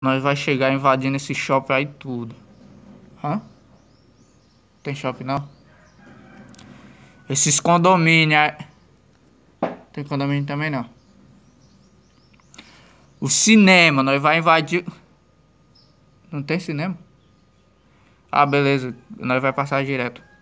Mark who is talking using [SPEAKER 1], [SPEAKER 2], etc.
[SPEAKER 1] Nós vai chegar invadindo esse shopping aí tudo. Hã? Tem shopping não? Esses condomínios. Tem condomínio também não. O cinema, nós vai invadir.
[SPEAKER 2] Não tem cinema?
[SPEAKER 3] Ah, beleza. Nós vai passar direto.